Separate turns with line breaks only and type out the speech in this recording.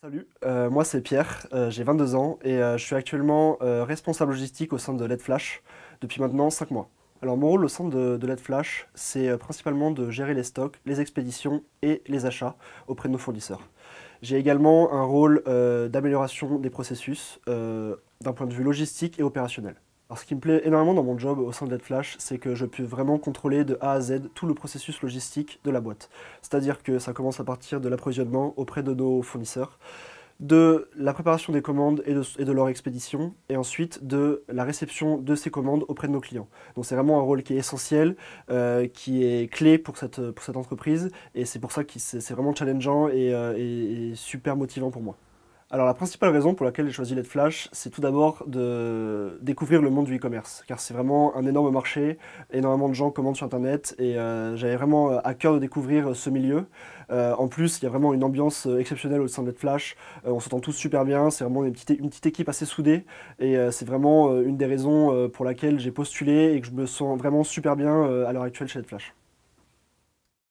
Salut, euh, moi c'est Pierre, euh, j'ai 22 ans et euh, je suis actuellement responsable logistique au sein de e Flash depuis maintenant 5 mois. Alors mon rôle au sein de, de e Flash, c'est principalement de gérer les stocks, les expéditions et les achats auprès de nos fournisseurs. J'ai également un rôle d'amélioration des processus d'un point de vue logistique et opérationnel ce qui me plaît énormément dans mon job au sein de Flash, c'est que je peux vraiment contrôler de A à Z tout le processus logistique de la boîte. C'est-à-dire que ça commence à partir de l'approvisionnement auprès de nos fournisseurs, de la préparation des commandes et de, leur expédition, et ensuite de la réception de ces commandes auprès de nos clients. Donc c'est vraiment un rôle qui est essentiel, euh, qui est clé pour cette, pour entreprise, et c'est pour ça que c'est vraiment challengeant euh, et super motivant pour moi. Alors la principale raison pour laquelle j'ai choisi Flash, c'est tout d'abord de découvrir le monde du e-commerce, car c'est vraiment un énorme marché, énormément de gens commandent sur Internet, et euh, j'avais vraiment euh, à cœur de découvrir euh, ce milieu. en plus, il y a vraiment une ambiance exceptionnelle au sein de Flash, on s'entend tous super bien, c'est vraiment une petite, équipe assez soudée, et c'est vraiment une des raisons pour laquelle j'ai postulé et que je me sens vraiment super bien à l'heure actuelle chez Flash.